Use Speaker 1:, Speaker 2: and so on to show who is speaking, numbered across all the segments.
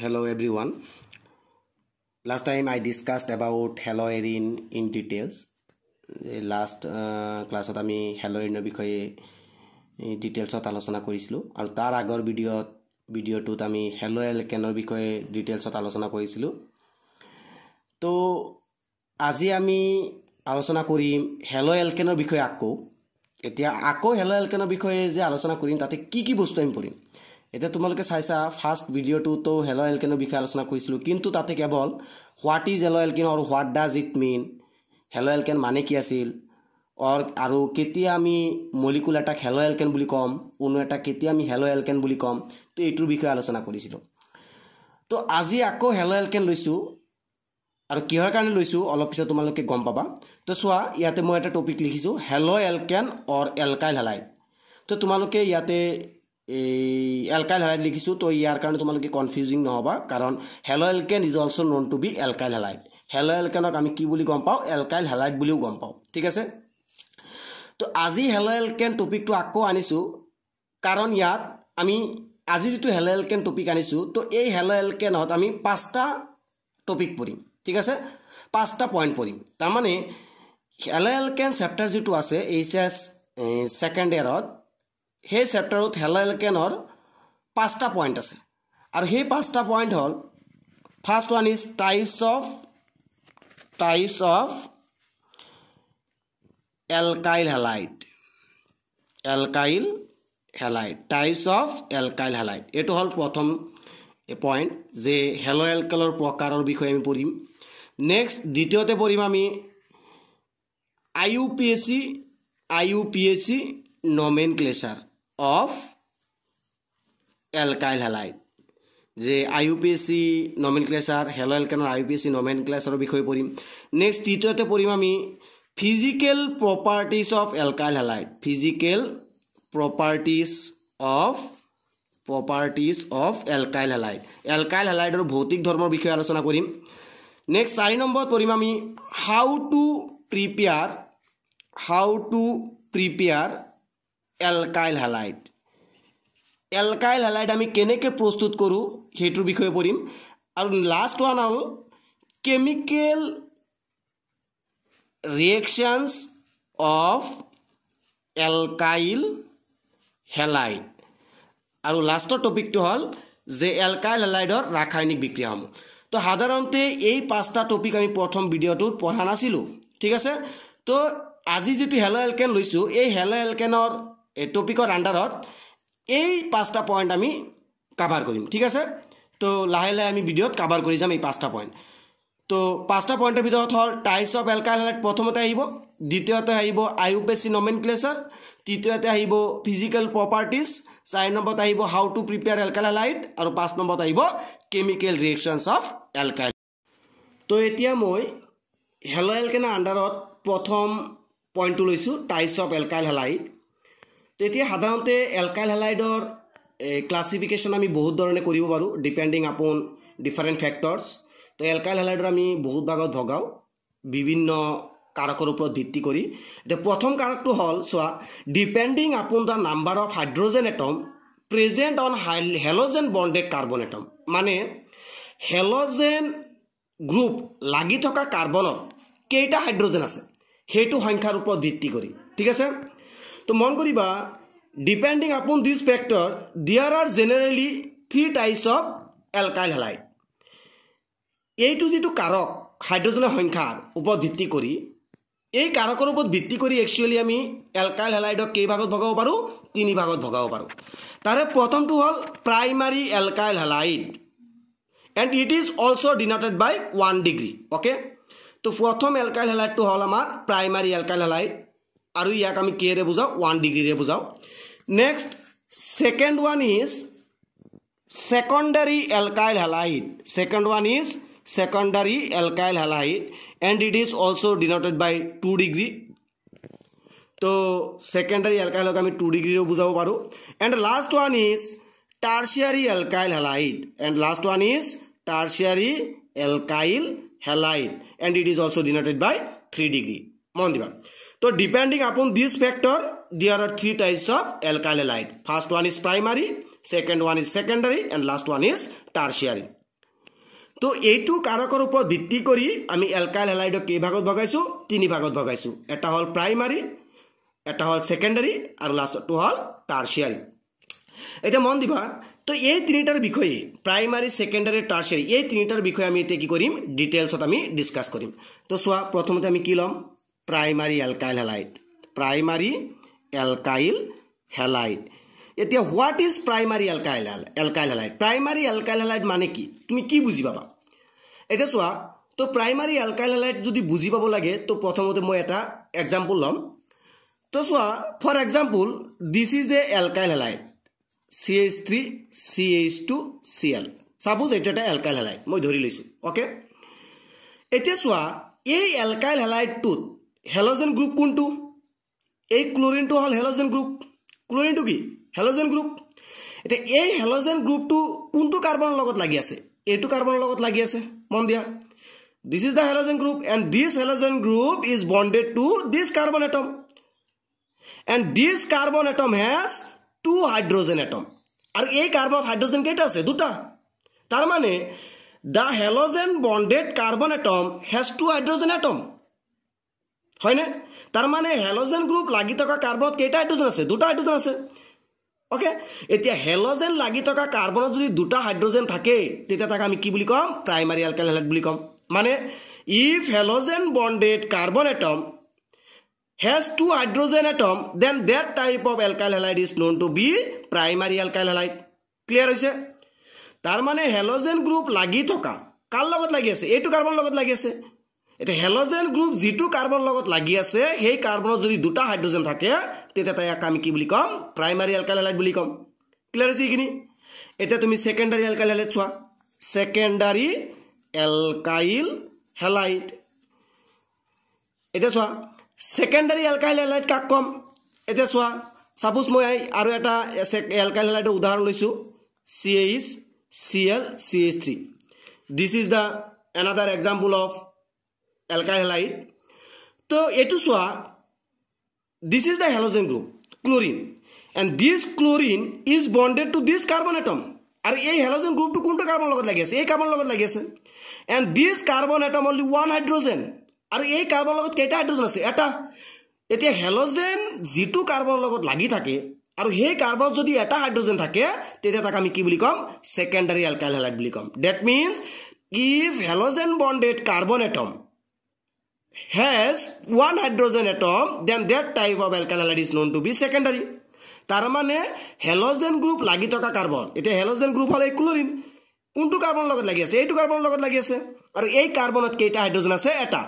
Speaker 1: hello everyone last time i discussed about halloween in details last uh, class ami halloween bikhoye details ot alochona korisilu aru tar agor video video tut ami halloween kenor bikhoye details ot alochona korisilu to আজি আমি আলোচনা কৰিম হেল' এলকেনৰ বিষয়ে আকৌ এতিয়া আকৌ হেল' এলকেনৰ বিষয়ে যে আলোচনা কৰিম তাতে কি কি বস্তু আমি পঢ়িম এতিয়া তোমালোকে চাইছা ফাৰ্ষ্ট ভিডিঅ'টোতো হেল' এলকেনৰ বিষয়ে আলোচনা কৰিছিলোঁ কিন্তু তাতে কেৱল হোৱাট ইজ এল' এলকেন আৰু what does it mean haloalkane মানে কি আছিল অৰ আৰু কেতিয়া আমি মলিকুল এটাক হেল' কেন বুলি ক'ম কোনো এটাক কেতিয়া আমি হেল' কেন বুলি ক'ম তো এইটোৰ বিষয়ে আলোচনা কৰিছিলোঁ তো আজি আকৌ হেল' কেন লৈছোঁ আৰু কিহৰ কাৰণে লৈছোঁ অলপ পিছত তোমালোকে গম পাবা তো চোৱা ইয়াতে মই এটা টপিক লিখিছোঁ হেল' কেন অৰ এলকাইল হেলাইট তো তোমালোকে ইয়াতে এই এলকাইল হেলাইট লিখিছোঁ তো ইয়াৰ কাৰণে তোমালোকে কনফিউজিং নহ'বা কাৰণ haloalkane is also' known to be alkyl halide হেল' এলকেনক আমি কি বুলি গম পাওঁ এলকাইল হেলাইট বুলিও গম পাওঁ ঠিক আছে তো আজি হেল' এলকেন টপিকটো আকৌ আনিছোঁ কাৰণ ইয়াত আমি আজি যিটো হেল' এলকেন টপিক আনিছোঁ তো এই হেল' এলকেনত আমি পাঁচটা টপিক পঢ়িম ঠিক আছে পাঁচটা পইণ্ট পঢ়িম তাৰমানে হেল' এলকেন চেপ্টাৰ যিটো আছে এইচ এছ ছেকেণ্ড ইয়েৰত সেই চেপ্টাৰত হেলেকেনৰ পাঁচটা পইণ্ট আছে আৰু সেই পাঁচটা পইণ্ট হ'ল first one is types of types of alkyl halide alkyl halide types of alkyl halide এইটো হ'ল প্ৰথম পইণ্ট যে হেল' এলকাইলৰ প্ৰকাৰৰ বিষয়ে আমি পঢ়িম নেক্সট দ্বিতীয়তে পঢ়িম আমি I U P S C I U P S C নমেন ক্লেচাৰ of alkyl halide যে I U P S C নমেন ক্লেচাৰ hello এলকানৰ I U P S C নমেন ক্লেচাৰৰ বিষয়ে পঢ়িম নেক্সট তৃতীয়তে পঢ়িম আমি physical properties of alkyl halide physical properties of properties of alkyl halide alkyl হেলাইডৰ ভৌতিক ধৰ্মৰ বিষয়ে আলোচনা কৰিম নেক্সট চাৰি নম্বৰত পঢ়িম আমি how to prepare how to prepare alkyl halide alkyl halide আমি কেনেকৈ প্ৰস্তুত কৰোঁ সেইটোৰ বিষয়ে পঢ়িম আৰু লাষ্ট ওৱান হ'ল chemical reactions of alkyl halide আৰু লাষ্টৰ টপিকটো হ'ল যে এলকাইল হেলাইডৰ ৰাসায়নিক বিক্ৰিয়াসমূহ তো সাধাৰণতে এই পাঁচটা টপিক আমি প্ৰথম ভিডিঅ'টোত পঢ়া নাছিলোঁ ঠিক আছে তো আজি যিটো হেলো এলকেন লৈছোঁ এই হেলো এলকেনৰ এই টপিকৰ আণ্ডাৰত এই পাঁচটা পইণ্ট আমি কাভাৰ কৰিম ঠিক আছে তো লাহে লাহে আমি ভিডিঅ'ত কাভাৰ কৰি যাম এই পাঁচটা পইণ্ট তো পাঁচটা পইণ্টৰ ভিতৰত হ'ল টাইপছ অফ এলকাহেলাইট প্ৰথমতে আহিব দ্বিতীয়তে আহিব আই আয়ু পেচি নমেন ক্লেচাৰ তৃতীয়তে আহিব ফিজিকেল প্ৰপাৰ্টিজ চাৰি নম্বৰত আহিব হাউ টু প্ৰিপেয়াৰ এলকাহেলাইট আৰু পাঁচ নম্বৰত আহিব কেমিকেল ৰিয়েকশ্যনছ অফ এলকাইল তো এতিয়া মই হেল' এলকেনৰ আণ্ডাৰত প্ৰথম পইণ্টটো লৈছোঁ টাইপছ অফ এলকাইল হেলাইট তেতিয়া সাধাৰণতে এলকাইল হেলাইডৰ ক্লাছিফিকেশ্যন আমি বহুত ধৰণে কৰিব পাৰোঁ ডিপেণ্ডিং আপন ডিফাৰেণ্ট ফেক্টৰ্ছ তো এলকাইল হেলাইডৰ আমি বহুত ভাগত ভগাওঁ বিভিন্ন কাৰকৰ ওপৰত ভিত্তি কৰি এতিয়া প্ৰথম কাৰকটো হ'ল চোৱা depending upon the number of hydrogen atom present on high halogen bonded carbon atom মানে হেল'জেন গ্ৰুপ লাগি থকা কাৰ্বনত কেইটা হাইড্ৰজেন আছে সেইটো সংখ্যাৰ ওপৰত ভিত্তি কৰি ঠিক আছে তো মন কৰিবা depending upon this factor there are generally three types of alkyl halide এইটো যিটো কাৰক হাইড্ৰজেনৰ সংখ্যাৰ ওপৰত ভিত্তি কৰি এই কাৰকৰ ওপৰত ভিত্তি কৰি একচুৱেলি আমি এলকাইল হেলাইডক কেইভাগত ভগাব পাৰোঁ তিনি ভাগত ভগাব পাৰোঁ তাৰে প্ৰথমটো হ'ল primary alkyl halide and it is also' denoted by one degree okay তো প্ৰথম এলকাইল হেলাইটটো হ'ল আমাৰ প্ৰাইমাৰী এলকাইল হেলাইট আৰু ইয়াক আমি কিহেৰে বুজাওঁ ওৱান ডিগ্ৰীৰে বুজাওঁ next second one is secondary alkyl halide second one is secondary alkyl halide and it is also' denoted by two degree তো ছেকেণ্ডাৰী এলকাইলক আমি টু ডিগ্ৰীৰেও বুজাব পাৰোঁ and last one is tertiary alkyl halide and last one is tertiary alkyl halide and it is also' denoted by three degree মন দিবা तो depending upon this factor there are three types of alkyl halide first one is primary second one is secondary and last one is tertiary तो यू कारकर ऊपर भित्ती आम एलकाल halide कई भगत भगैसो तीन भगत भगैसो एट हल प्राइमरी एट हल सेकेंडरी और लास्ट हल टार्सियरी इतना मन दिवा तो ये तीनटार विषय प्राइमरी सेकेंडरी टार्सियरी ये तीनटार विषय आम इतना कि डिटेल्स आम डिस्काश करो चुना प्रथम कि लम primary alkyl halide primary alkyl halide এতিয়া what is primary alkyl alkyl halide primary alkyl halide মানে কি তুমি কি বুজি পাবা এতিয়া চোৱা তো প্ৰাইমাৰী এলকাইল হেলাইট যদি বুজি পাব লাগে তো প্ৰথমতে মই এটা এক্সাম্পল ল'ম তো চোৱা for example this is a alkyl halide C H three C H two C L suppose এইটো এটা এলকাইল হেলাইট মই ধৰি লৈছোঁ অ'কে এতিয়া চোৱা এই এলকাইল হেলাইটটোত হেলজেন গ্ৰুপ কোনটো এই ক্লৰিনটো হ'ল হেলজেন গ্ৰুপ ক্লৰিনটো কি হেলজেন গ্ৰুপ এতিয়া এই হেলজেন গ্ৰুপটো কোনটো কাৰ্বনৰ লগত লাগি আছে এইটো কাৰ্বনৰ লগত লাগি আছে মন দিয়া this is the halogen group and this halogen group is bonded to this carbon atom and this carbon atom has two hydrogen atom আৰু এই কাৰ্বন হাইড্ৰজেন কেইটা আছে দুটা তাৰমানে the halogen bonded carbon atom has two hydrogen atom হয়নে তাৰমানে halogen group লাগি থকা কাৰ্বনত কেইটা হাইড্ৰজেন আছে দুটা হাইড্ৰজেন আছে অ'কে এতিয়া হেলজেন লাগি থকা কাৰ্বনত যদি দুটা হাইড্ৰজেন থাকেই তেতিয়া তাক আমি কি বুলি ক'ম প্ৰাইমাৰী এলকেলহেলেট বুলি ক'ম মানে if halogen bonded carbon atom has two hydrogen atom then that type of alkyl halide is known to be primary alkyl halide clear হৈছে তাৰমানে হেলজেন গ্ৰুপ লাগি থকা কাৰ লগত লাগি আছে এইটো কাৰ্বনৰ লগত লাগি আছে এতিয়া হেলজেন গ্ৰুপ যিটো কাৰ্বনৰ লগত লাগি আছে সেই কাৰ্বনত যদি দুটা হাইড্ৰজেন থাকে তেতিয়া তাইক আমি কি বুলি ক'ম প্ৰাইমাৰী এলকাইলাইট বুলি ক'ম ক্লিয়াৰ আছে এইখিনি এতিয়া তুমি ছেকেণ্ডাৰী এলকাইলাইট চোৱা ছেকেণ্ডাৰী এলকাইল হেলাইট এতিয়া চোৱা ছেকেণ্ডাৰী এলকাইল হেলাইট কাক ক'ম এতিয়া চোৱা ছাপোজ মই আৰু এটা এলকাইল হেলাইটৰ উদাহৰণ লৈছোঁ C H C L C H three this is the another example of alkyl halide তো এইটো চোৱা this is the halogen group chlorine and this chlorine is bonded to this carbon atom আৰু এই হেলজেন গ্ৰুপটো কোনটো কাৰ্বনৰ লগত লাগি আছে এই কাৰ্বনৰ লগত লাগি আছে and this carbon atom only one hydrogen আৰু এই কাৰ্বনৰ লগত কেইটা হাইড্ৰজেন আছে এটা এতিয়া হেলজেন যিটো কাৰ্বনৰ লগত লাগি থাকে আৰু সেই কাৰ্বন যদি এটা হাইড্ৰজেন থাকে তেতিয়া তাক আমি কি বুলি ক'ম ছেকেণ্ডাৰী এলকাইল হেলাইট বুলি ক'ম that means if halogen bonded carbon atom has one hydrogen atom then that type of alkyl halide is known to be secondary তাৰমানে হেলজেন গ্ৰুপ লাগি থকা কাৰ্বন এতিয়া হেলজেন গ্ৰুপ হ'লে ক্লৰিন কোনটো কাৰ্বনৰ লগত লাগি আছে এইটো কাৰ্বনৰ লগত লাগি আছে আৰু এই কাৰ্বনত কেইটা হাইড্ৰজেন আছে এটা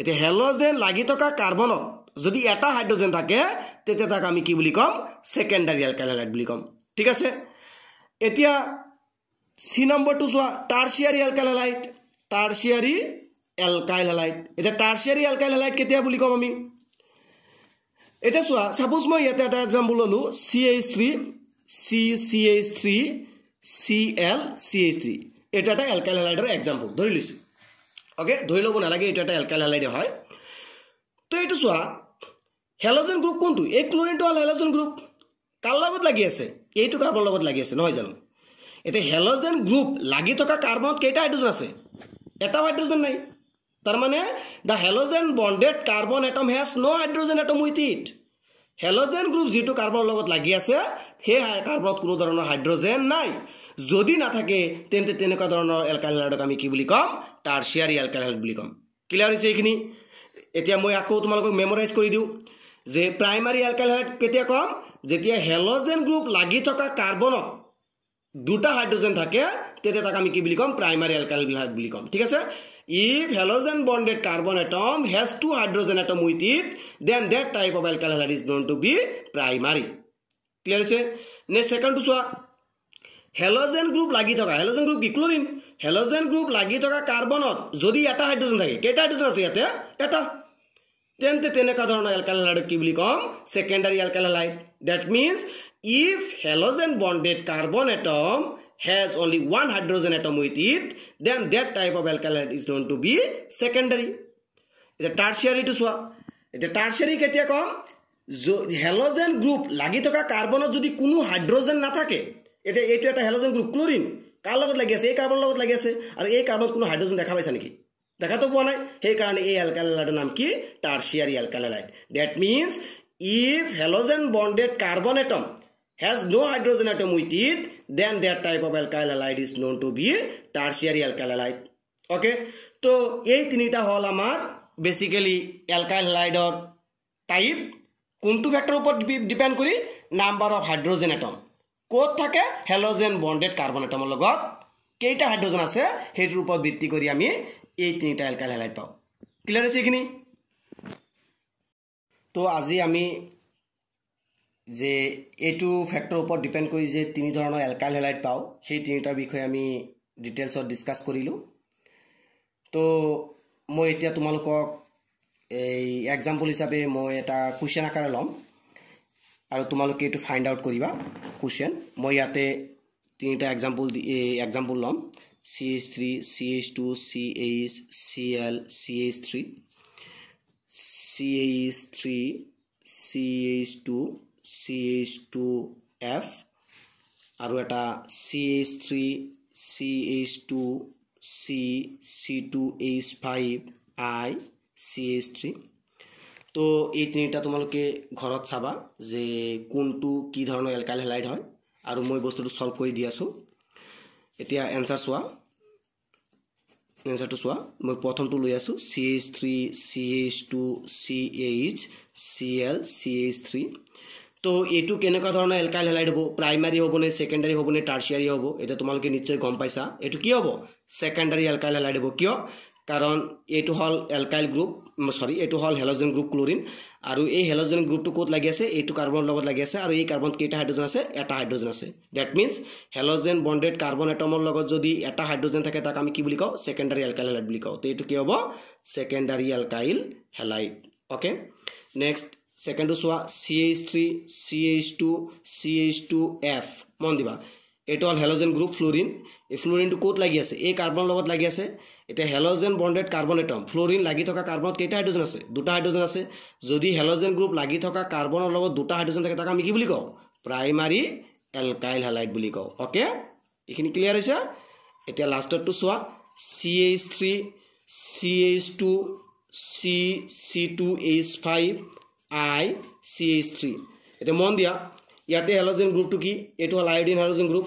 Speaker 1: এতিয়া হেলজেন লাগি থকা কাৰ্বনত যদি এটা হাইড্ৰজেন থাকে তেতিয়া তাক আমি কি বুলি ক'ম ছেকেণ্ডাৰী এলকেলাইড বুলি ক'ম ঠিক আছে এতিয়া চি নম্বৰটো চোৱা tertiary alkyl halide tertiary alkyl halide এতিয়া টাৰ্চিয়াৰী এলকাইল হেলাইট কেতিয়া বুলি ক'ম আমি এতিয়া চোৱা চাপ'জ মই ইয়াতে এটা এক্সাম্পল ল'লোঁ C H three C C H three C L C H three এইটো এটা এলকাইল হেলাইটৰ এক্সাম্পল ধৰি লৈছোঁ অ'কে ধৰি ল'ব নালাগে এইটো এটা এলকাইল হেলাইট হয় তো এইটো চোৱা হেলজেন গ্ৰুপ কোনটো এই ক্লোৰিনটো হ'ল হেলজেন গ্ৰুপ কাৰ লগত লাগি আছে এইটো কাৰ্বনৰ লগত লাগি আছে নহয় জানো এতিয়া হেলজেন গ্ৰুপ লাগি থকা কাৰ্বনত কেইটা হাইড্ৰজেন আছে এটাও হাইড্ৰজেন নাই তাৰমানে the halogen bonded carbon atom has no' hydrogen atom with it halogen group যিটো কাৰ্বনৰ লগত লাগি আছে সেই কাৰ্বনত কোনো ধৰণৰ হাইড্ৰজেন নাই যদি নাথাকে তেন্তে তেনেকুৱা ধৰণৰ এলকাইলাইডক আমি কি বুলি ক'ম টাৰ্চিয়াৰী এলকাইলাইড বুলি ক'ম ক্লিয়াৰ হৈছে এইখিনি এতিয়া মই আকৌ তোমালোকক মেমৰাইজ কৰি দিওঁ যে প্ৰাইমাৰী এলকাইলাইড কেতিয়া ক'ম যেতিয়া হেলজেন গ্ৰুপ লাগি থকা কাৰ্বনত দুটা হাইড্ৰজেন থাকে তেতিয়া তাক আমি কি বুলি ক'ম প্ৰাইমাৰী এলকাইলাইড বুলি ক'ম ঠিক আছে if halogen bonded carbon atom has two hydrogen atom with it, then that type of alkyl is is to be be primary. Clear છે ને સેકન્ડ হেলোজেন গ্রুপ লাগি থকা হেলোজেন গ্রুপ কি ক্লোরিন হেলোজেন গ্রুপ লাগি থকা কাৰ্বনত যদি এটা hydrogen থাকে কেইটা হাইড্ৰজেন আছে ইয়াতে এটা তেন্তে তেনেকুৱা ধৰণৰ এলকালাইডক কি বুলি ক'ম secondary alkyl halide that means if halogen bonded carbon atom has only one hydrogen atom with it then that type of alkali is known to be secondary the tertiary to so the tertiary ketia kom halogen group lagi thoka carbon jodi kunu hydrogen na thake eta etu eta halogen group chlorine kar logot lagi ase ei carbon logot lagi ase ar ei carbon kunu hydrogen dekha paisa neki dekha to bua nai hei karone ei alkali lad naam ki tertiary alkali that means if halogen bonded carbon atom has no hydrogen atom with it, then their type of alkyl halide is known to be tertiary alkyl halide. Okay, so ei tinita hol amar basically alkyl halide or type kuntu factor upor depend kori number of hydrogen atom. Kot thake halogen bonded carbon atom logot keita hydrogen ase hetur upor bitti kori ami ei tinita alkyl halide pao. Clear ase ekhini? To aji ami যে এইটো factor ওপৰত depend কৰি যে তিনি ধৰণৰ alkyl হেলাইট পাওঁ সেই তিনিটাৰ বিষয়ে আমি ডিটেইলছত ডিছকাছ কৰিলোঁ তো মই এতিয়া তোমালোকক এই এক্সাম্পল হিচাপে মই এটা কুৱেশ্যন আকাৰে ল'ম আৰু তোমালোকে এইটো ফাইণ্ড আউট কৰিবা কুৱেশ্যন মই ইয়াতে তিনিটা এক্সাম্পল দি এই এক্সাম্পল ল'ম C H three C H two C H C L C H three C H three C H two CH2F আৰু এটা CH3CH2C C2H5I CH3 তো এই তিনিটা তোমালোকে ঘৰত চাবা যে কোনটো কি ধৰণৰ এলকাইল হেলাইড হয় আৰু মই বস্তুটো ছল্ভ কৰি দি আছোঁ এতিয়া এনচাৰ চোৱা এনচাৰটো চোৱা মই প্ৰথমটো লৈ আছোঁ C H three C H two C H C L C H three তো এইটো কেনেকুৱা ধৰণৰ এলকাইল হেলাইড হ'ব প্ৰাইমাৰী হ'বনে ছেকেণ্ডাৰী হ'বনে টাৰ্চিয়াৰী হ'ব এতিয়া তোমালোকে নিশ্চয় গম পাইছা এইটো কি হ'ব ছেকেণ্ডাৰী এলকাইল হেলাইড হ'ব কিয় কাৰণ এইটো হ'ল এলকাইল গ্ৰুপ চৰি এইটো হ'ল হেলজেন গ্ৰুপ ক্লৰিন আৰু এই হেলজেন গ্ৰুপটো ক'ত লাগি আছে এইটো কাৰ্বনৰ লগত লাগি আছে আৰু এই কাৰ্বনত কেইটা হাইড্ৰজেন আছে এটা হাইড্ৰজেন আছে that means halogen bonded carbon এটমৰ লগত যদি এটা হাইড্ৰজেন থাকে তাক আমি কি বুলি কওঁ ছেকেণ্ডাৰী এলকাইল হেলাইড বুলি কওঁ তো এইটো কি হ'ব secondary alkyl halide okay next ছেকেণ্ডটো চোৱা C H three C H two C H two F মন দিবা এইটো হ'ল হেলজেন গ্ৰুপ ফ্লৰিন এই ফ্লৰিনটো ক'ত লাগি আছে এই কাৰ্বনৰ লগত লাগি আছে এতিয়া halogen bonded carbon atom fluorine লাগি থকা কাৰ্বনত কেইটা হাইড্ৰজেন আছে দুটা হাইড্ৰজেন আছে যদি হেলজেন গ্ৰুপ লাগি থকা কাৰ্বনৰ লগত দুটা হাইড্ৰজেন থাকে তাক আমি কি বুলি কওঁ প্ৰাইমাৰী এলকাইল হেলাইট বুলি কওঁ অ'কে এইখিনি ক্লিয়াৰ হৈছে এতিয়া লাষ্টতটো চোৱা C H three C H two C C two H five I C H three এতিয়া মন দিয়া ইয়াতে হেলজেন গ্ৰুপটো কি এইটো হ'ল আয়'ডিন হেলজেন গ্ৰুপ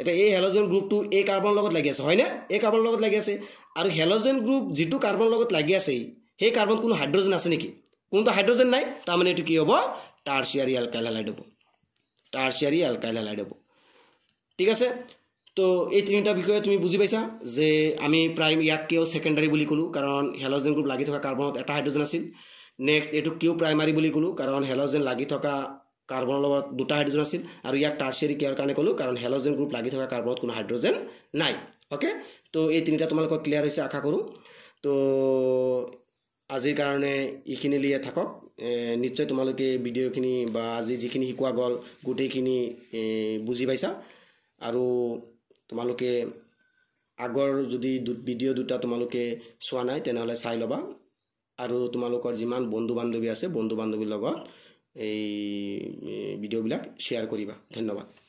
Speaker 1: এতিয়া এই হেলজেন গ্ৰুপটো এই কাৰ্বনৰ লগত লাগি আছে হয়নে এই কাৰ্বনৰ লগত লাগি আছে আৰু হেলজেন গ্ৰুপ যিটো কাৰ্বনৰ লগত লাগি আছে সেই কাৰ্বন কোনো হাইড্ৰজেন আছে নেকি কোনটো হাইড্ৰজেন নাই তাৰমানে এইটো কি হ'ব টাৰ্চিয়াৰী এলকাইল হেলাইড হ'ব টাৰ্চিয়াৰী এলকাইল হেলাইড হ'ব ঠিক আছে তো এই তিনিটা বিষয়ে তুমি বুজি পাইছা যে আমি প্ৰায় ইয়াক কিয় ছেকেণ্ডাৰী বুলি ক'লোঁ কাৰণ হেলজেন গ্ৰুপ লাগি থকা কাৰ্বনত এটা হাইড্ৰজেন আছিল নেক্সট এইটো কিউ প্ৰাইমাৰী বুলি ক'লোঁ কাৰণ হেলজেন লাগি থকা কাৰ্বনৰ লগত দুটা হাইড্ৰজেন আছিল আৰু ইয়াক টাৰ্চিয়াৰী কেয়াৰ কাৰণে ক'লোঁ কাৰণ হেলজেন গ্ৰুপ লাগি থকা কাৰ্বনত কোনো হাইড্ৰজেন নাই অ'কে তো এই তিনিটা তোমালোকৰ ক্লিয়াৰ হৈছে আশা কৰোঁ তো আজিৰ কাৰণে এইখিনিলৈয়ে থাকক নিশ্চয় তোমালোকে ভিডিঅ'খিনি বা আজি যিখিনি শিকোৱা গ'ল গোটেইখিনি বুজি পাইছা আৰু তোমালোকে আগৰ যদি ভিডিঅ' দুটা তোমালোকে চোৱা নাই তেনেহ'লে চাই ল'বা আৰু তোমালোকৰ যিমান বন্ধু বান্ধৱী আছে বন্ধু বান্ধৱীৰ লগত এই ভিডিঅ'বিলাক শ্বেয়াৰ কৰিবা ধন্যবাদ